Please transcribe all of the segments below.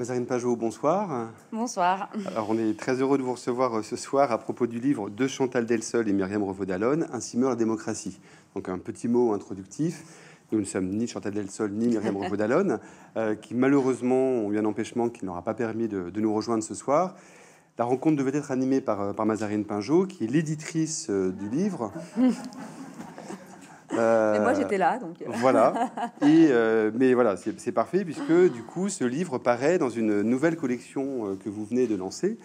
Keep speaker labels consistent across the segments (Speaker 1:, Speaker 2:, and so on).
Speaker 1: Mazarine Pajot, bonsoir.
Speaker 2: Bonsoir. Alors,
Speaker 1: on est très heureux de vous recevoir euh, ce soir à propos du livre de Chantal Delsol et Myriam Revaud-Dallon, Ainsi meurt la démocratie. Donc, un petit mot introductif. Nous ne sommes ni Chantal Delsol ni Myriam Revaud-Dallon, euh, qui malheureusement ont eu un empêchement qui n'aura pas permis de, nous rejoindre ce soir. La rencontre devait être animée par, euh, par Mazarine Pinjot, qui est l'éditrice du livre. Euh, moi, j'étais là, donc. Euh. Voilà. Et, euh, mais voilà, c'est parfait, puisque du coup, ce livre paraît dans une nouvelle collection que vous venez de lancer,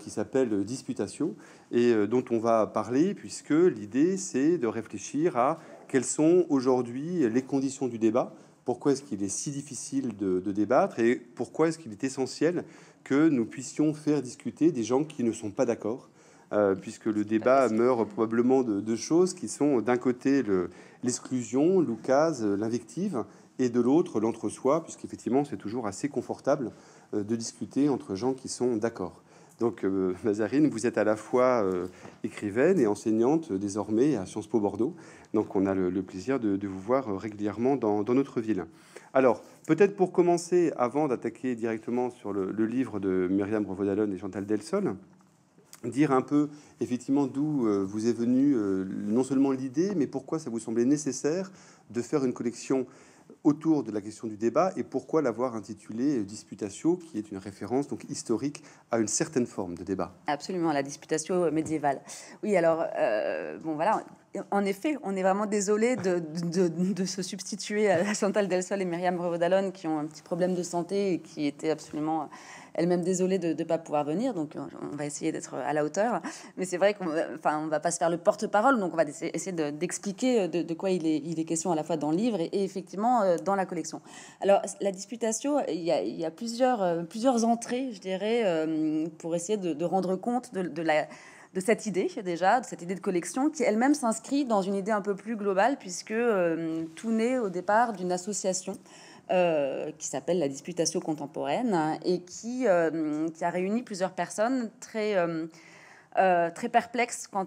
Speaker 1: qui s'appelle Disputation, et dont on va parler, puisque l'idée, c'est de réfléchir à quelles sont aujourd'hui les conditions du débat, pourquoi est-ce qu'il est si difficile de, débattre, et pourquoi est-ce qu'il est essentiel que nous puissions faire discuter des gens qui ne sont pas d'accord. puisque le débat meurt probablement de deux choses qui sont d'un côté le, l'exclusion, l'oukase, euh, l'invective, et de l'autre l'entre-soi, puisqu'effectivement c'est toujours assez confortable euh, de discuter entre gens qui sont d'accord. Donc euh, Mazarine, vous êtes à la fois écrivaine et enseignante désormais à Sciences Po Bordeaux. Donc on a le, plaisir de, vous voir régulièrement dans, notre ville. Alors peut-être pour commencer, avant d'attaquer directement sur le, livre de Myriam Ravodalon et Chantal Delsol, dire un peu effectivement d'où euh, vous est venue euh, non seulement l'idée, mais pourquoi ça vous semblait nécessaire de faire une collection autour de la question du débat et pourquoi l'avoir intitulé Disputatio, qui est une référence donc historique à une certaine forme de débat.
Speaker 2: Absolument, la disputatio médiévale. Oui, alors, euh, bon voilà, en effet, on est vraiment désolé de, de, se substituer à Chantal Delsol et Myriam Revaudalon qui ont un petit problème de santé et qui étaient absolument elle-même désolée de ne pas pouvoir venir. Donc, on va essayer d'être à la hauteur. Mais c'est vrai qu'on enfin, ne va pas se faire le porte-parole. Donc, on va essayer d'expliquer euh, de, quoi il est, question à la fois dans le livre et, effectivement euh, dans la collection. Alors, la disputation, il y a, euh, plusieurs, entrées, je dirais, pour essayer de, rendre compte de, la de cette idée déjà, de cette idée de collection qui elle-même s'inscrit dans une idée un peu plus globale puisque tout naît au départ d'une association euh, qui s'appelle la disputation contemporaine et qui, euh, qui, a réuni plusieurs personnes très, euh, très perplexes quant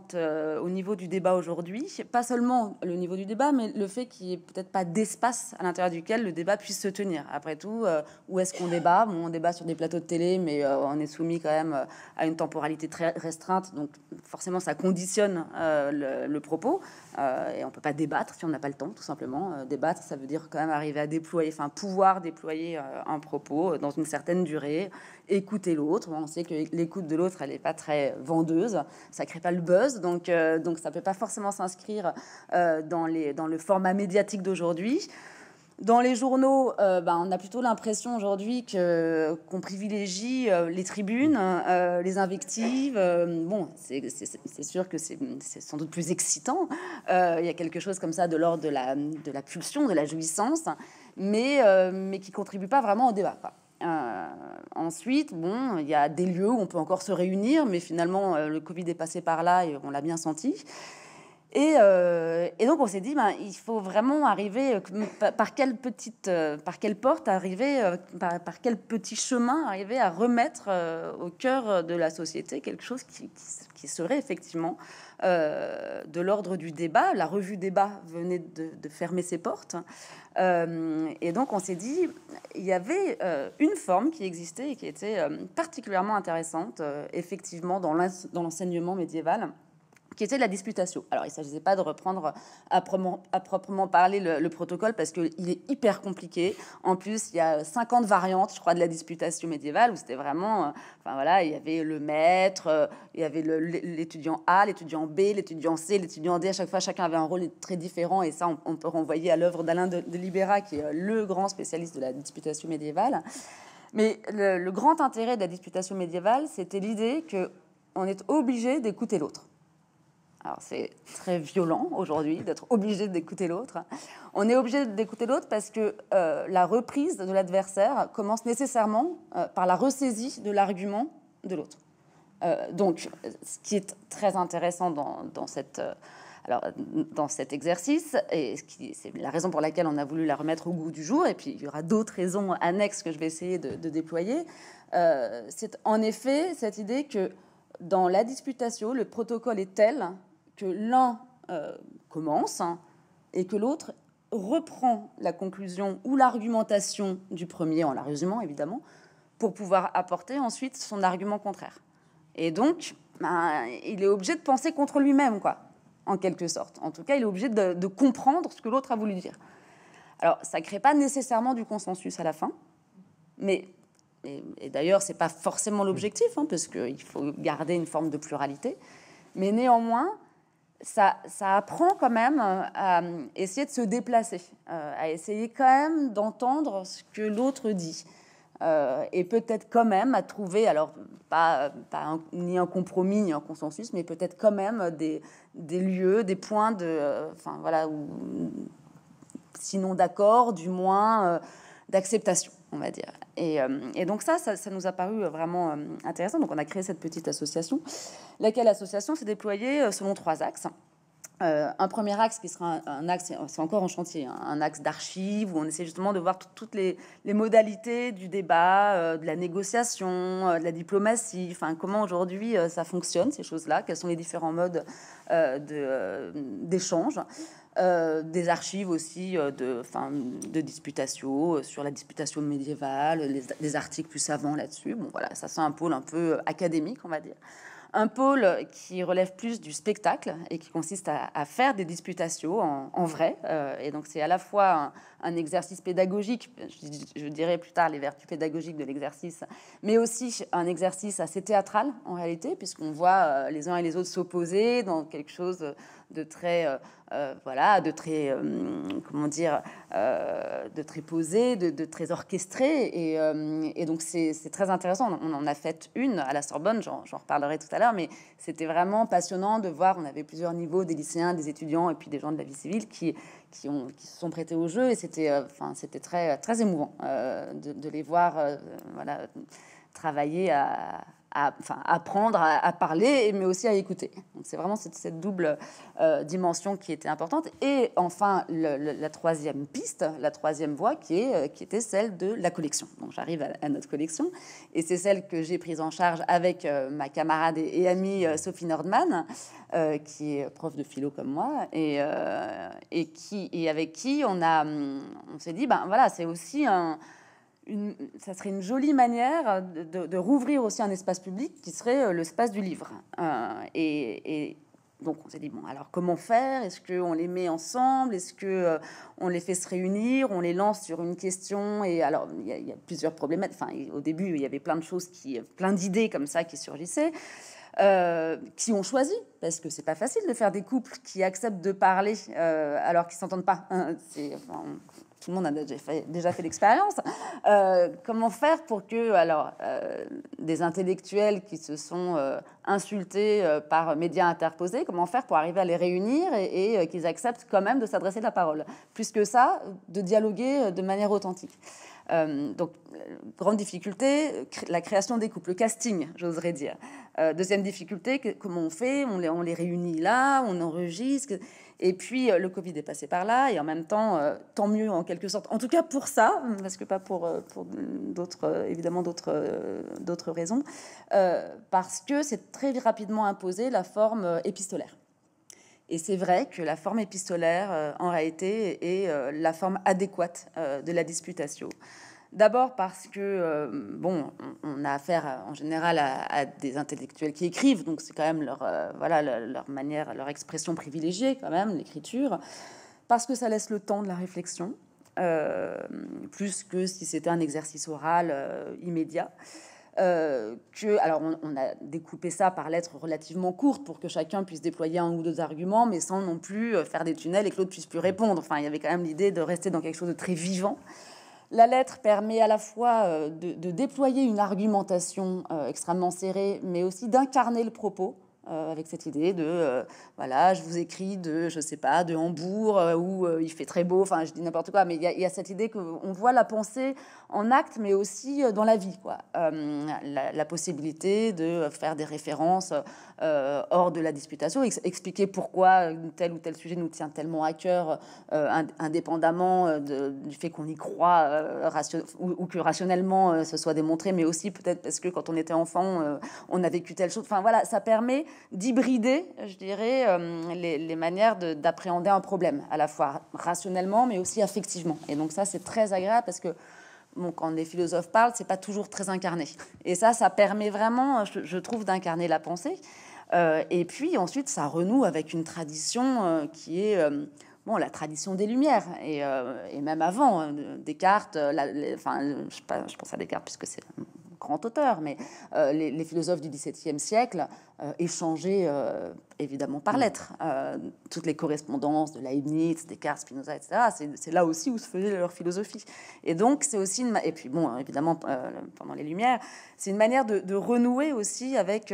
Speaker 2: au niveau du débat aujourd'hui. Pas seulement le niveau du débat, mais le fait qu'il n'y ait peut-être pas d'espace à l'intérieur duquel le débat puisse se tenir. Après tout, où est-ce qu'on débat On débat sur des plateaux de télé, mais on est soumis quand même à une temporalité très restreinte, donc forcément ça conditionne le, le propos. Euh, et on ne peut pas débattre si on n'a pas le temps, tout simplement. Euh, débattre, ça veut dire quand même arriver à déployer, enfin pouvoir déployer euh, un propos dans une certaine durée, écouter l'autre. On sait que l'écoute de l'autre, elle n'est pas très vendeuse, ça ne crée pas le buzz, donc donc ça peut pas forcément s'inscrire dans le format médiatique d'aujourd'hui. Dans les journaux, euh, bah, on a plutôt l'impression aujourd'hui que, qu'on privilégie euh, les tribunes, euh, les invectives. bon, c'est, sûr que c'est, sans doute plus excitant. Il y a quelque chose comme ça de l'ordre de la, de la pulsion, de la jouissance, mais, mais qui ne contribue pas vraiment au débat. ensuite, bon, il y a des lieux où on peut encore se réunir, mais finalement, le Covid est passé par là et on l'a bien senti. Euh, et, donc on s'est dit, ben, il faut vraiment arriver euh, par quelle petite, euh, porte arriver, par, quel petit chemin arriver à remettre au cœur de la société quelque chose qui, serait effectivement de l'ordre du débat. La revue Débat venait de fermer ses portes, et donc on s'est dit, il y avait une forme qui existait et qui était particulièrement intéressante, effectivement dans l'enseignement médiéval qui était de la disputation. Alors, il ne s'agissait pas de reprendre à proprement, parler le, protocole parce qu'il est hyper compliqué. En plus, il y a 50 variantes, je crois, de la disputation médiévale où c'était vraiment, euh, enfin voilà, il y avait le maître, euh, il y avait l'étudiant A, l'étudiant B, l'étudiant C, l'étudiant D. À chaque fois, chacun avait un rôle très différent et ça, on, peut renvoyer à l'œuvre d'Alain de, Libera, qui est euh, le grand spécialiste de la disputation médiévale. Mais le, grand intérêt de la disputation médiévale, c'était l'idée qu'on est obligé d'écouter l'autre. Alors c'est très violent aujourd'hui d'être obligé d'écouter l'autre. On est obligé d'écouter l'autre parce que euh, la reprise de l'adversaire commence nécessairement euh, par la ressaisie de l'argument de l'autre. Euh, donc ce qui est très intéressant dans, cette... Alors, dans cet exercice, et c'est la raison pour laquelle on a voulu la remettre au goût du jour, et puis il y aura d'autres raisons annexes que je vais essayer de, déployer, c'est en effet cette idée que dans la disputation, le protocole est tel l'un euh, commence hein, et que l'autre reprend la conclusion ou l'argumentation du premier, en la résumant évidemment, pour pouvoir apporter ensuite son argument contraire. Et donc, ben, il est obligé de penser contre lui-même, quoi, en quelque sorte. En tout cas, il est obligé de, comprendre ce que l'autre a voulu dire. Alors, ça crée pas nécessairement du consensus à la fin, mais et, et d'ailleurs, c'est pas forcément l'objectif, hein, parce qu'il faut garder une forme de pluralité. Mais néanmoins, ça, apprend quand même euh, à essayer de se déplacer, euh, à essayer quand même d'entendre ce que l'autre dit. Euh, et peut-être quand même à trouver, alors pas, ni un compromis ni un consensus, mais peut-être quand même des, lieux, des points de, voilà, sinon d'accord, du moins d'acceptation on va dire. Et, euh, donc ça, ça, nous a paru euh, vraiment euh, intéressant. Donc on a créé cette petite association, laquelle association s'est déployée selon trois axes. un premier axe qui sera un, axe, c'est encore en chantier, hein, un axe d'archives où on essaie justement de voir toutes les, modalités du débat, de la négociation, de la diplomatie, enfin comment aujourd'hui ça fonctionne ces choses-là, quels sont les différents modes d'échange. Euh, des archives aussi euh, de, fin, de disputatio, euh, sur la disputation médiévale, les, des articles plus savants là-dessus. Bon, voilà, ça c'est un pôle un peu académique, on va dire. Un pôle qui relève plus du spectacle et qui consiste à, faire des disputations en, en vrai. et donc c'est à la fois un exercice pédagogique, je, dirais plus tard les vertus pédagogiques de l'exercice, mais aussi un exercice assez théâtral en réalité, puisqu'on voit euh, les uns et les autres s'opposer dans quelque chose de très, euh, euh, voilà, de très, comment dire, de très posé, de, très orchestré, et, et donc c'est très intéressant. On en a fait une à la Sorbonne, j'en reparlerai tout à l'heure, mais c'était vraiment passionnant de voir. On avait plusieurs niveaux, des lycéens, des étudiants, et puis des gens de la vie civile qui qui, se sont prêtés au jeu et c'était euh, enfin c'était très, très émouvant euh, de, les voir euh, voilà, travailler à, à enfin, apprendre, à, parler, mais aussi à écouter. c'est vraiment cette, double euh, dimension qui était importante. Et enfin, la troisième piste, la troisième voie, qui, est, euh, qui était celle de la collection. Donc j'arrive à, notre collection, et c'est celle que j'ai prise en charge avec euh, ma camarade et, amie Sophie Nordman, qui est prof de philo comme moi, et, et, qui, et avec qui on, a, hum, on s'est dit, ben voilà, c'est aussi un ça serait une jolie manière de, rouvrir aussi un espace public qui serait euh, l'espace du livre. Euh, et, donc on s'est dit bon alors comment faire Est-ce qu'on les met ensemble Est-ce que euh, on les fait se réunir On les lance sur une question Et alors il y, a plusieurs problèmes. Enfin au début il y avait plein de choses qui, plein d'idées comme ça qui surgissaient. qui ont choisi, parce que c'est pas facile de faire des couples qui acceptent de parler alors qu'ils s'entendent pas. C'est tout le monde a déjà fait, déjà fait l'expérience. Euh, comment faire pour que alors, euh, des intellectuels qui se sont euh, insultés par médias interposés, comment faire pour arriver à les réunir et, qu'ils acceptent quand même de s'adresser la parole Plus que ça, de dialoguer de manière authentique. donc, grande difficulté, la création des couples, le casting, j'oserais dire. deuxième difficulté, comment on fait on les, on les réunit là, on enregistre. Et puis, euh, le Covid est passé par là, et en même temps, euh, tant mieux en quelque sorte. En tout cas, pour ça, parce que pas pour, euh, d'autres, évidemment, d'autres raisons, parce que c'est très rapidement imposé la forme épistolaire. Et c'est vrai que la forme épistolaire, en réalité, est la forme adéquate de la disputatio. D'abord parce que, euh, bon, on a affaire euh, en général à, des intellectuels qui écrivent, donc c'est quand même leur, euh, voilà, leur, manière, leur expression privilégiée quand même, l'écriture, parce que ça laisse le temps de la réflexion, plus que si c'était un exercice oral immédiat. que, alors, on, on, a découpé ça par lettres relativement courtes pour que chacun puisse déployer un ou deux arguments, mais sans non plus faire des tunnels et que l'autre puisse plus répondre. Enfin, il y avait quand même l'idée de rester dans quelque chose de très vivant. La lettre permet à la fois euh, de, déployer une argumentation euh, extrêmement serrée, mais aussi d'incarner le propos. Euh, avec cette idée de voilà, je vous écris de je sais pas de Hambourg où il fait très beau, enfin je dis n'importe quoi, mais il y, a cette idée qu'on voit la pensée en acte, mais aussi dans la vie, quoi. la, possibilité de faire des références euh, hors de la disputation, expliquer pourquoi tel ou tel sujet nous tient tellement à cœur, euh, indépendamment euh, du fait qu'on y croit ou, que rationnellement ce soit démontré, mais aussi peut-être parce que quand on était enfant, on a vécu telle chose. Enfin voilà, ça permet d'hybrider, je dirais, les, manières d'appréhender un problème, à la fois rationnellement, mais aussi affectivement. Et donc ça, c'est très agréable parce que... Bon, quand les philosophes parlent, c'est pas toujours très incarné. Et ça, ça permet vraiment, je trouve, d'incarner la pensée. Euh, et puis ensuite, ça renoue avec une tradition euh, qui est euh, bon, la tradition des Lumières, et, même avant, Descartes, enfin, je, je, pense à Descartes puisque c'est auteur, mais euh, les, philosophes du XVIIe siècle euh, échangeaient euh, évidemment par lettres. toutes les correspondances de Leibniz, Descartes, Spinoza, etc., c'est là aussi où se faisait leur philosophie. Et donc, c'est aussi une. Et puis, bon, évidemment, pendant les Lumières, c'est une manière de, de, renouer aussi avec,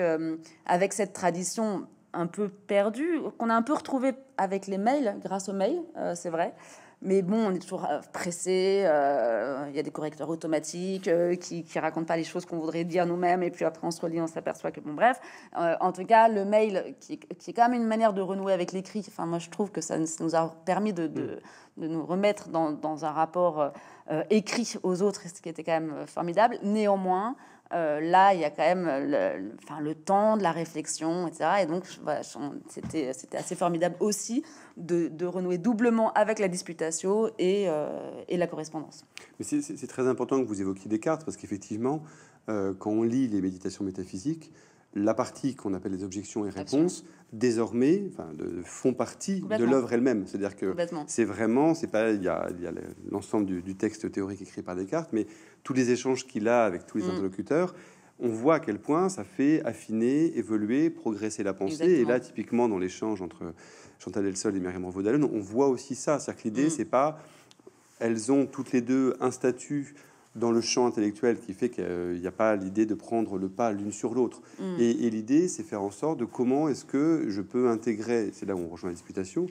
Speaker 2: avec cette tradition un peu perdue, qu'on a un peu retrouvée avec les mails, grâce aux mails, c'est vrai. Mais bon, on est toujours euh, pressé. Euh, il y a des correcteurs automatiques euh, qui, qui racontent pas les choses qu'on voudrait dire nous-mêmes. Et puis après, on se relit, on s'aperçoit que bon, bref. en tout cas, le mail, qui, qui, est quand même une manière de renouer avec l'écrit. Enfin, moi, je trouve que ça, nous a permis de, de, mm. de nous remettre dans, dans un rapport écrit aux autres, ce qui était quand même formidable. Néanmoins, euh, là, il y a quand même le, temps de la réflexion, etc. Et donc, c'était, assez formidable aussi de, renouer doublement avec la disputation euh, et, la correspondance.
Speaker 1: Mais c'est, très important que vous évoquiez Descartes, parce qu'effectivement, euh, quand on lit les méditations métaphysiques, la partie qu'on appelle les objections et réponses, désormais, enfin, font partie de l'œuvre elle-même. C'est-à-dire que c'est vraiment, c'est pas, il y a, l'ensemble du, texte théorique écrit par Descartes, mais tous les échanges qu'il a avec tous les mm. interlocuteurs, on voit à quel point ça fait affiner, évoluer, progresser la pensée. Et là, typiquement, dans l'échange entre Chantal Elsol et Myriam Ravaud-Dallon, on voit aussi ça. C'est-à-dire que l'idée, mm. c'est pas... Elles ont toutes les deux un statut dans le champ intellectuel qui fait qu'il n'y a pas l'idée de prendre le pas l'une sur l'autre. Mm. Et, et l'idée, c'est faire en sorte de comment est-ce que je peux intégrer, c'est là où on rejoint la disputation,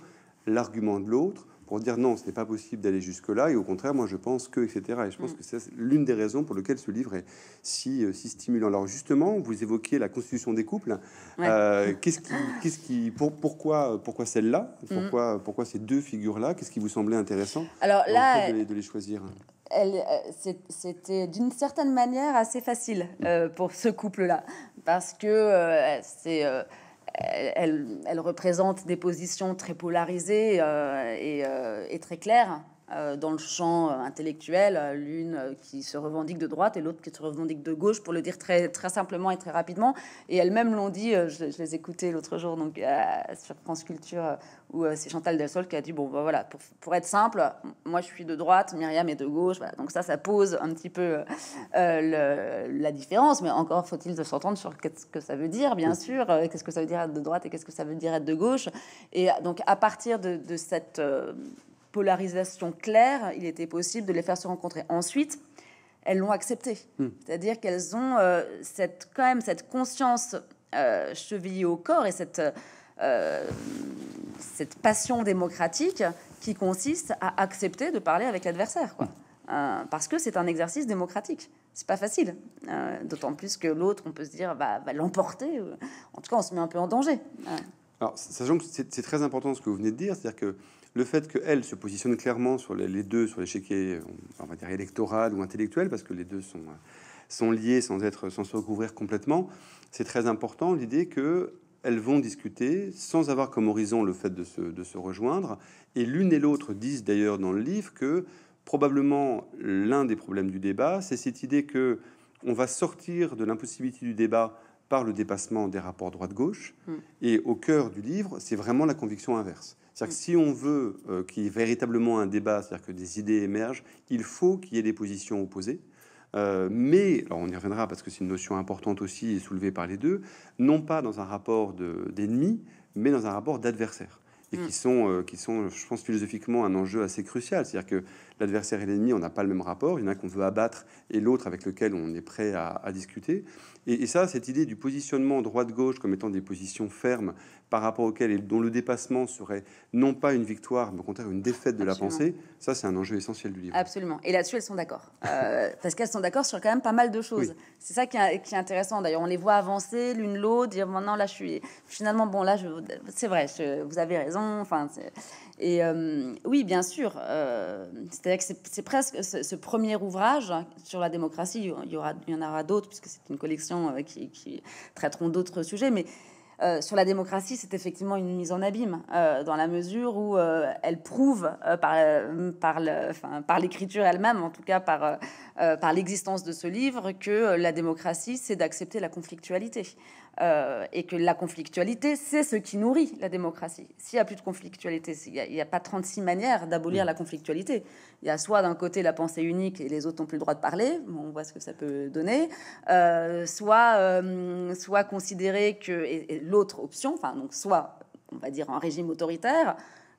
Speaker 1: l'argument de l'autre pour dire non, ce n'est pas possible d'aller jusque-là, et au contraire, moi je pense que, etc. Et je pense mm. que c'est l'une des raisons pour lesquelles ce livre est si, euh, si stimulant. Alors justement, vous évoquez la constitution des couples. Euh, qu'est-ce qui, qu'est-ce qui, pour, pourquoi, pourquoi celle-là pourquoi, mm. pourquoi ces deux figures-là Qu'est-ce qui vous semblait intéressant Alors là, de les, choisir
Speaker 2: elle, euh, c'était d'une certaine manière assez facile pour ce couple-là, parce que c'est elle, représente des positions très polarisées euh, euh, et très claires. Euh, dans le champ euh, intellectuel, euh, l'une qui se revendique de droite et l'autre qui se revendique de gauche, pour le dire très, très simplement et très rapidement. Et elles-mêmes l'ont dit, je, les écoutais l'autre jour donc, sur France Culture, où c'est Chantal Delsol qui a dit, bon, bah, voilà, pour, pour, être simple, moi je suis de droite, Myriam est de gauche. Donc ça, ça pose un petit peu la différence, mais encore faut-il de s'entendre sur qu'est-ce que ça veut dire, bien sûr, qu'est-ce que ça veut dire être de droite et qu'est-ce que ça veut dire être de gauche. Et donc à partir de, de cette polarisation claire, il était possible de les faire se rencontrer. Ensuite, elles l'ont accepté. Hmm. C'est-à-dire qu'elles ont euh, cette, quand même cette conscience euh, chevillée au corps et cette, euh, cette passion démocratique qui consiste à accepter de parler avec l'adversaire. Quoi. parce que c'est un exercice démocratique. C'est pas facile. d'autant plus que l'autre, on peut se dire, va, l'emporter. En tout cas, on se met un peu en danger.
Speaker 1: Alors, sachant que c'est très important ce que vous venez de dire, c'est-à-dire que le fait qu'elle se positionne clairement sur les, deux, sur l'échiquier, en électoral ou intellectuel, parce que les deux sont, sont liés sans être sans se recouvrir complètement, c'est très important. L'idée que elles vont discuter sans avoir comme horizon le fait de se, rejoindre. Et l'une et l'autre disent d'ailleurs dans le livre que probablement l'un des problèmes du débat, c'est cette idée que on va sortir de l'impossibilité du débat par le dépassement des rapports droite-gauche. Mm. Et au cœur du livre, c'est vraiment la conviction inverse cest mm. que si on veut euh, qu'il y ait véritablement un débat, c'est-à-dire que des idées émergent, il faut qu'il y ait des positions opposées. Euh, mais, alors on y reviendra parce que c'est une notion importante aussi soulevée par les deux, non pas dans un rapport d'ennemis, mais dans un rapport d'adversaires. Et qui, mm. sont, euh, qui sont, je pense, philosophiquement un enjeu assez crucial. C'est-à-dire que l'adversaire et l'ennemi, on n'a pas le même rapport. Il y en a qu'on veut abattre et l'autre avec lequel on est prêt à, discuter. Et, ça, cette idée du positionnement droite-gauche comme étant des positions fermes par rapport auxquelles et dont le dépassement serait non pas une victoire, mais au contraire une défaite de la pensée, ça c'est un enjeu essentiel du livre.
Speaker 2: Absolument. Et là-dessus, elles sont d'accord. Euh, parce qu'elles sont d'accord sur quand même pas mal de choses. C'est ça qui est, intéressant. D'ailleurs, on les voit avancer l'une l'autre, dire maintenant là je suis finalement bon là je c'est vrai, vous avez raison. Enfin, et euh, oui, bien sûr. Euh, cest c'est presque ce, premier ouvrage sur la démocratie. Il y, aura, en aura d'autres, puisque c'est une collection euh, qui, traiteront d'autres sujets. Mais euh, sur la démocratie, c'est effectivement une mise en abîme, euh, dans la mesure où elle prouve par, l'écriture elle-même, en tout cas par l'existence de ce livre, que la démocratie, c'est d'accepter la conflictualité. Euh, et que la conflictualité, c'est ce qui nourrit la démocratie. S'il n'y a plus de conflictualité, il n'y a, pas 36 manières d'abolir mm. la conflictualité. Il y a soit d'un côté la pensée unique et les autres n'ont plus le droit de parler, on voit ce que ça peut donner, euh, soit, euh, soit considérer que l'autre option, enfin donc soit on va dire un régime autoritaire,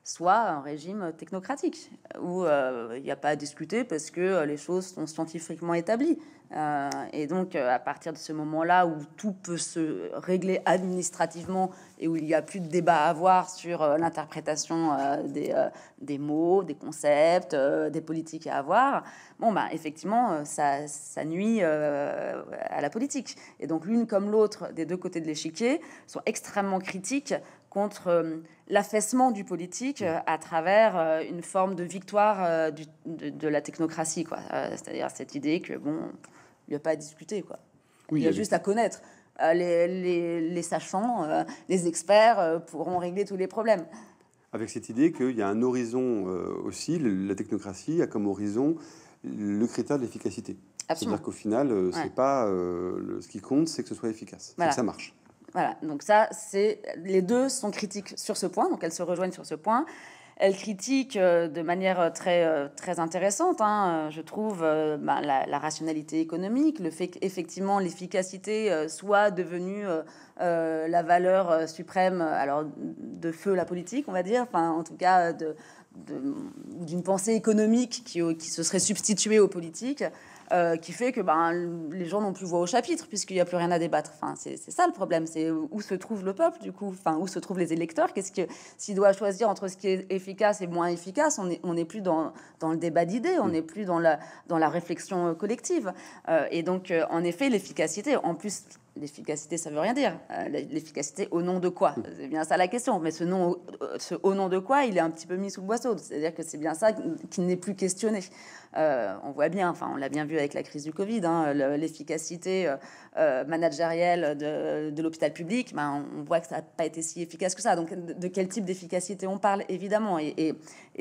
Speaker 2: soit un régime technocratique, où euh, il n'y a pas à discuter parce que euh, les choses sont scientifiquement établies. Euh, et donc, à partir de ce moment-là où tout peut se régler administrativement et où il n'y a plus de débat à avoir sur l'interprétation des, mots, des concepts, des politiques à avoir, bon, bah, effectivement, ça, ça nuit à la politique. Et donc, l'une comme l'autre des deux côtés de l'échiquier sont extrêmement critiques contre l'affaissement du politique mm. euh, à travers euh, une forme de victoire euh, de, la technocratie, quoi. C'est-à-dire cette idée que bon, il n'y a pas à discuter, quoi. il y a, juste à connaître. les, sachants, les experts pourront régler tous les problèmes
Speaker 1: avec cette idée qu'il y a un horizon aussi, la technocratie a comme horizon le critère de l'efficacité. C'est-à-dire qu'au final, pas ce qui compte, c'est que ce soit efficace, que ça marche
Speaker 2: donc ça, les deux sont critiques sur ce point, donc elles se rejoignent sur ce point. Elles critiquent euh, de manière euh, très, euh, très intéressante, hein, je trouve, ben, la, rationalité économique, le fait qu'effectivement l'efficacité soit devenue la valeur suprême, alors de feu la politique, on va dire, enfin en tout cas de, d'une pensée économique qui, qui, se serait substituée aux politiques. Euh, qui fait que ben, les gens n'ont plus voix au chapitre, puisqu'il n'y a plus rien à débattre. Enfin, c'est ça le problème, c'est où se trouve le peuple, du coup, enfin, où se trouvent les électeurs, qu'est-ce que s'il doit choisir entre ce qui est efficace et moins efficace, on n'est plus dans, le débat d'idées, on n'est mm. plus dans la, dans la réflexion euh, collective. Euh, et donc, en effet, l'efficacité, en plus, l'efficacité, ça veut rien dire. Euh, l'efficacité au nom de quoi mm. C'est bien ça la question. Mais ce, nom, euh, ce au nom de quoi, il est un petit peu mis sous le boisseau. C'est-à-dire que c'est bien ça qui n'est plus questionné. Euh, on voit bien, enfin, on l'a bien vu avec la crise du Covid, hein, l'efficacité managérielle de, l'hôpital public, ben, on voit que ça n'a pas été si efficace que ça. Donc, de quel type d'efficacité on parle, évidemment Et,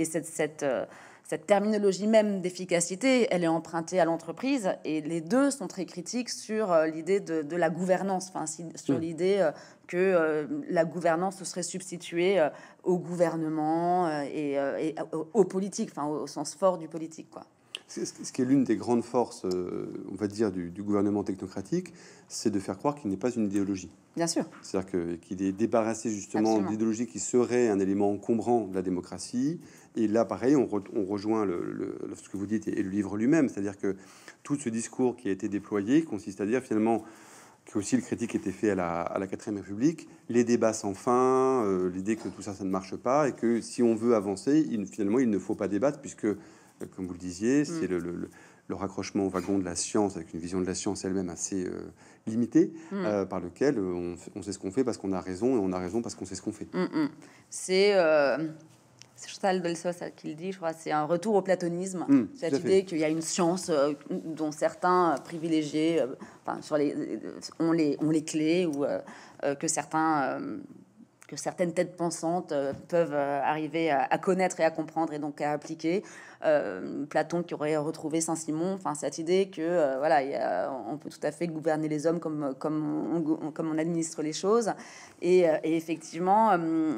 Speaker 2: cette cette terminologie même d'efficacité, elle est empruntée à l'entreprise et les deux sont très critiques sur euh, l'idée de, la gouvernance, enfin, sur mm. l'idée euh, que euh, la gouvernance se serait substituée au gouvernement et, aux politiques, enfin, au, sens fort du politique. Quoi.
Speaker 1: Ce qui est l'une des grandes forces, on va dire, du, gouvernement technocratique, c'est de faire croire qu'il n'est pas une idéologie. Bien sûr. C'est-à-dire qu'il est débarrassé justement d'idéologie qui serait un élément encombrant de la démocratie, et là, pareil, on, rejoint le, ce que vous dites et, le livre lui-même, c'est-à-dire que tout ce discours qui a été déployé consiste à dire finalement que aussi le critique était fait à la, à 4 République, les débats sans fin, euh, l'idée que tout ça, ça ne marche pas, et que si on veut avancer, il, finalement, il ne faut pas débattre, puisque, euh, comme vous le disiez, mm. c'est le, raccrochement au wagon de la science, avec une vision de la science elle-même assez euh, limitée, mm. par lequel on, sait ce qu'on fait parce qu'on a raison, et on a raison parce qu'on sait ce qu'on fait.
Speaker 2: Mm, c'est c'est Chantal Delsos qui le dit, je crois, c'est un retour au platonisme. Hmm,
Speaker 1: cette idée qu'il
Speaker 2: y a une science euh, dont certains euh, privilégiés euh, enfin, sur les, on les, ont les clés ou que certains que certaines têtes pensantes euh, peuvent euh, arriver à, connaître et à comprendre et donc à appliquer. Euh, Platon qui aurait retrouvé Saint-Simon, enfin cette idée que voilà, on peut tout à fait gouverner les hommes comme comme on, comme on administre les choses et, effectivement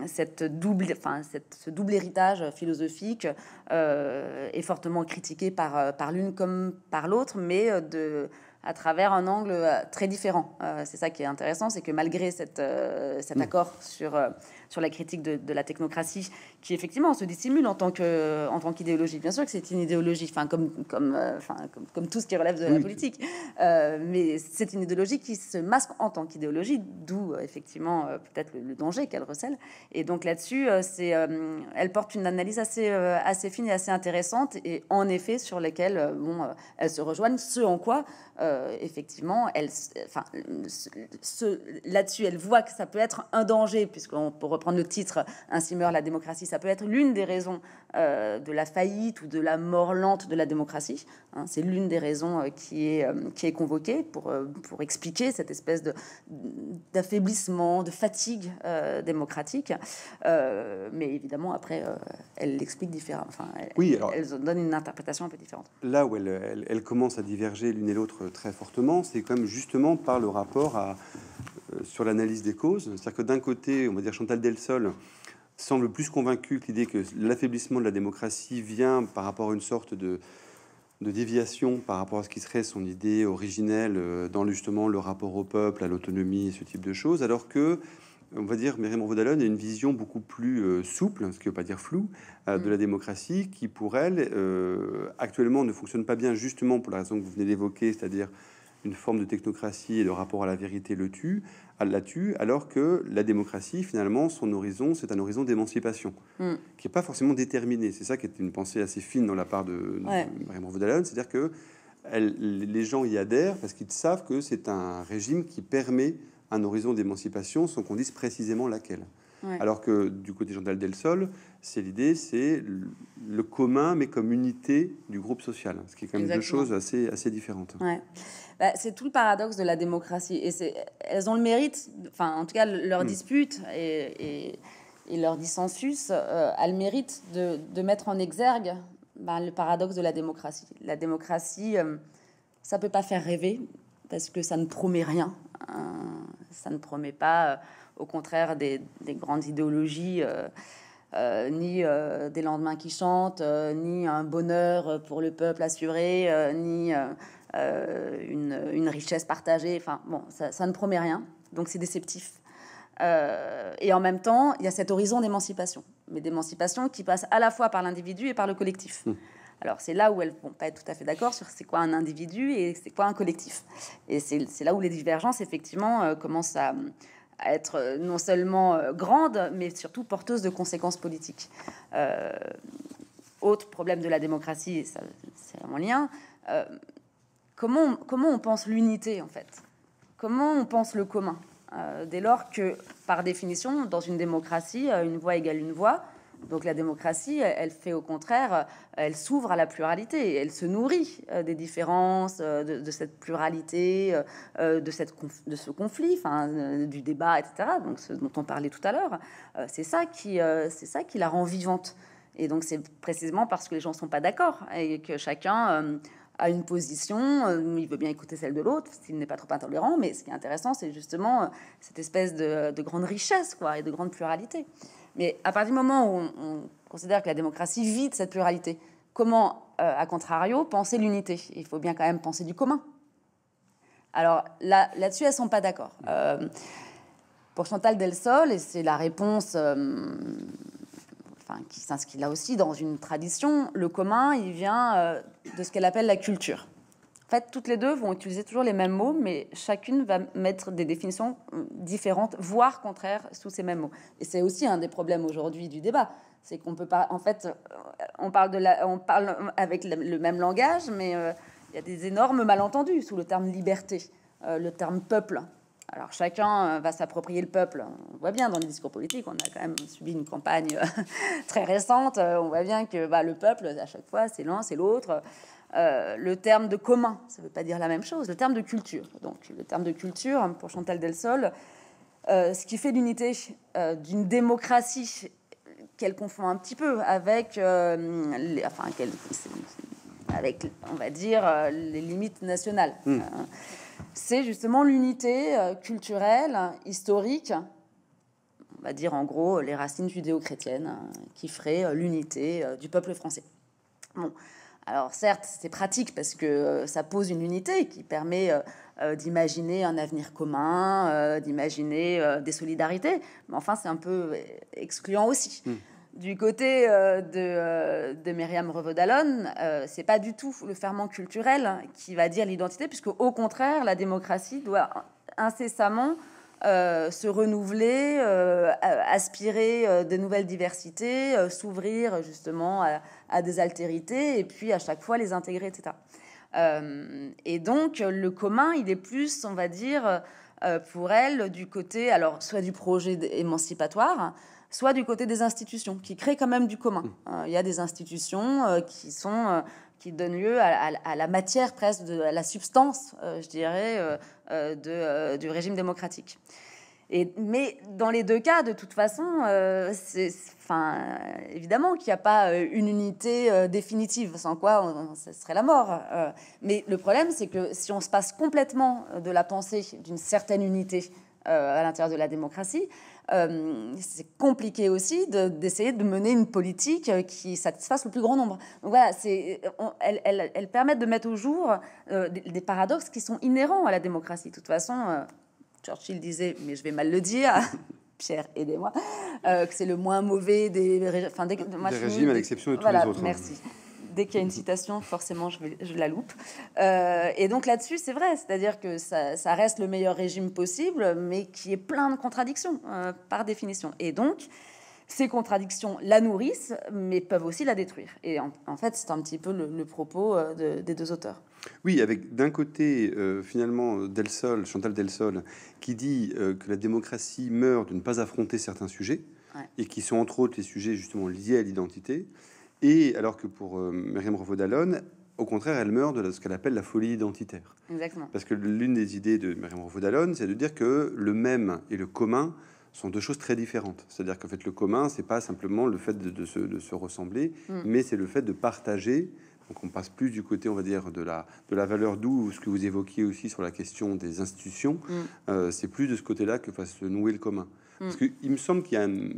Speaker 2: cette double, enfin cette, ce double héritage philosophique est fortement critiqué par par l'une comme par l'autre, mais de à travers un angle euh, très différent. Euh, c'est ça qui est intéressant, c'est que malgré cette, euh, cet mm. accord sur, sur la critique de, la technocratie, qui effectivement se dissimule en tant, que, en tant qu'idéologie, bien sûr que c'est une idéologie, enfin comme, comme, comme, tout ce qui relève de la politique, mais c'est une idéologie qui se masque en tant qu'idéologie, d'où effectivement peut-être le, danger qu'elle recèle. Et donc là-dessus, c'est, elle porte une analyse assez, assez fine et assez intéressante, et en effet sur lesquelles bon, elles se rejoignent, ce en quoi... Euh, effectivement, elle, enfin, là-dessus, elle voit que ça peut être un danger, puisqu'on peut reprendre le titre, ainsi meurt la démocratie, ça peut être l'une des raisons euh, de la faillite ou de la mort lente de la démocratie. Hein, c'est l'une des raisons euh, qui, est, euh, qui est convoquée pour, pour expliquer cette espèce de, d'affaiblissement, de fatigue démocratique. mais évidemment, après, elle l'explique différemment. Enfin, elle, oui, alors, elle, donne une interprétation un peu différente.
Speaker 1: Là où elle, elle, commence à diverger l'une et l'autre très fortement, c'est quand même justement par le rapport à, sur l'analyse des causes. C'est-à-dire que d'un côté, on va dire Chantal Delsol semble plus convaincu que l'idée que l'affaiblissement de la démocratie vient par rapport à une sorte de, de déviation par rapport à ce qui serait son idée originelle euh, dans justement le rapport au peuple, à l'autonomie et ce type de choses, alors que on va dire, Myriam Vaudalon a une vision beaucoup plus euh, souple, ce qui ne veut pas dire flou, euh, de mm. la démocratie qui, pour elle, actuellement ne fonctionne pas bien justement pour la raison que vous venez d'évoquer, c'est-à-dire une forme de technocratie et de rapport à la vérité le tue, la tue, alors que la démocratie, finalement, son horizon, c'est un horizon d'émancipation, hmm. qui n'est pas forcément déterminé. C'est ça qui est une pensée assez fine dans la part de, Raymond c'est-à-dire que les gens y adhèrent parce qu'ils savent que c'est un régime qui permet un horizon d'émancipation sans qu'on dise précisément laquelle. Alors que du côté del sol c'est l'idée, c'est le commun, mais comme unité du groupe social, ce qui est quand même deux choses assez, assez différentes.
Speaker 2: Bah, c'est tout le paradoxe de la démocratie. Et elles ont le mérite, enfin, en tout cas, leur mm. dispute et, leur dissensus euh, a le mérite de, mettre en exergue ben, le paradoxe de la démocratie. La démocratie, euh, ça peut pas faire rêver parce que ça ne promet rien. Euh, ça ne promet pas euh, au contraire des, grandes idéologies. Euh, euh, ni euh, des lendemains qui chantent, ni un bonheur pour le peuple assuré, ni une, richesse partagée. Enfin, bon, ça, ne promet rien, donc c'est déceptif. et en même temps, il y a cet horizon d'émancipation, mais d'émancipation qui passe à la fois par l'individu et par le collectif. Mmh. Alors c'est là où elles vont pas être tout à fait d'accord sur c'est quoi un individu et c'est quoi un collectif. Et c'est là où les divergences effectivement commencent à, être euh, non seulement euh, grande, mais surtout porteuse de conséquences politiques. Euh, autre problème de la démocratie, c'est mon lien, comment, comment on pense l'unité en fait Comment on pense le commun Dès lors que, par définition, dans une démocratie, une voix égale une voix, donc la démocratie, elle fait au contraire, euh, elle s'ouvre à la pluralité, elle se nourrit euh, des différences, euh, de, cette pluralité, de, cette, de ce conflit, enfin, du débat, etc. Donc ce dont on parlait tout à l'heure, c'est ça, qui, ça qui la rend vivante. Et donc c'est précisément parce que les gens ne sont pas d'accord et que chacun a une position, il veut bien écouter celle de l'autre, s'il n'est pas trop intolérant, mais ce qui est intéressant, c'est justement cette espèce de, grande richesse quoi, et de grande pluralité. Mais à partir du moment où on, considère que la démocratie vide cette pluralité, comment, euh, à contrario, penser l'unité Il faut bien quand même penser du commun. Alors là, là-dessus, elles sont pas d'accord. Euh, pour Chantal Sol, et c'est la réponse euh, enfin, qui s'inscrit là aussi dans une tradition, le commun, il vient de ce qu'elle appelle la culture. En fait, toutes les deux vont utiliser toujours les mêmes mots, mais chacune va mettre des définitions euh, différentes, voire contraires, sous ces mêmes mots. Et c'est aussi un des problèmes aujourd'hui du débat. C'est qu'on peut pas. En fait, euh, on parle, de la, on parle avec le même langage, mais euh, il y a des énormes malentendus sous le terme liberté, le terme peuple. Alors chacun va s'approprier le peuple. On voit bien dans les discours politiques, on a quand même subi une campagne très récente. On voit bien que bah, le peuple, à chaque fois, c'est l'un, c'est l'autre. Euh, le terme de commun, ça ne veut pas dire la même chose, le terme de culture. Donc le terme de culture, hein, pour Chantal Delsol, euh, ce qui fait l'unité euh, d'une démocratie qu'elle confond un petit peu avec, euh, les, enfin, avec, on va dire, les limites nationales. Hmm. C'est justement l'unité culturelle, historique, on va dire en gros les racines judéo-chrétiennes, hein, qui ferait l'unité du peuple français. Bon. Alors certes, c'est pratique parce que euh, ça pose une unité qui permet euh, euh, d'imaginer un avenir commun, d'imaginer des solidarités, mais enfin c'est un peu excluant aussi. Hmm. Du côté de, de Myriam revaud c'est pas du tout le ferment culturel qui va dire l'identité, puisque au contraire, la démocratie doit incessamment se renouveler, aspirer de nouvelles diversités, s'ouvrir justement à, à des altérités et puis à chaque fois les intégrer, etc. Euh, et donc le commun, il est plus, on va dire, euh, pour elle, du côté, alors soit du projet émancipatoire, soit du côté des institutions, qui créent quand même du commun. Mmh. Euh, il y a des institutions qui sont qui donnent lieu à, la matière presque, de, à la substance, je dirais, du régime démocratique mais dans les deux cas, de toute façon, euh, c'est, enfin, évidemment qu'il n'y a pas euh, une unité euh, définitive, sans quoi ce serait la mort. mais le problème, c'est que si on se passe complètement de la pensée d'une certaine unité à l'intérieur de la démocratie, c'est compliqué aussi d'essayer de, mener une politique qui satisfasse le plus grand nombre. Donc voilà, c'est, permettent de mettre au jour des, des, paradoxes qui sont inhérents à la démocratie. De toute façon Churchill disait, mais je vais mal le dire, Pierre, aidez-moi, euh, que c'est le moins mauvais des, régimes, à l'exception de tous les autres. Hein. Merci. Dès qu'il y a une citation, forcément, je, la loupe. Euh, et donc là-dessus, c'est vrai, c'est-à-dire que ça, reste le meilleur régime possible, mais qui est plein de contradictions, euh, par définition. Et donc, ces contradictions la nourrissent, mais peuvent aussi la détruire. Et en, fait, c'est un petit peu le, propos des deux auteurs.
Speaker 1: Oui, avec d'un côté, euh, finalement, euh, Delsol, Chantal Delsol, qui dit euh, que la démocratie meurt de ne pas affronter certains sujets, et qui sont entre autres les sujets justement liés à l'identité, et alors que pour Myriam revaud au contraire, elle meurt de ce qu'elle appelle la folie identitaire. Exactement. Parce que l'une des idées de Myriam revaud c'est de dire que le même et le commun sont deux choses très différentes. C'est-à-dire qu'en fait, le commun, c'est pas simplement le fait de, se, ressembler, mm. mais c'est le fait de partager donc on passe plus du côté, on va dire, de la, de la valeur d'où, ce que vous évoquiez aussi sur la question des institutions, mm. euh, c'est plus de ce côté-là que fasse se nouer le commun. Mm. Parce qu'il me semble qu'il y a un,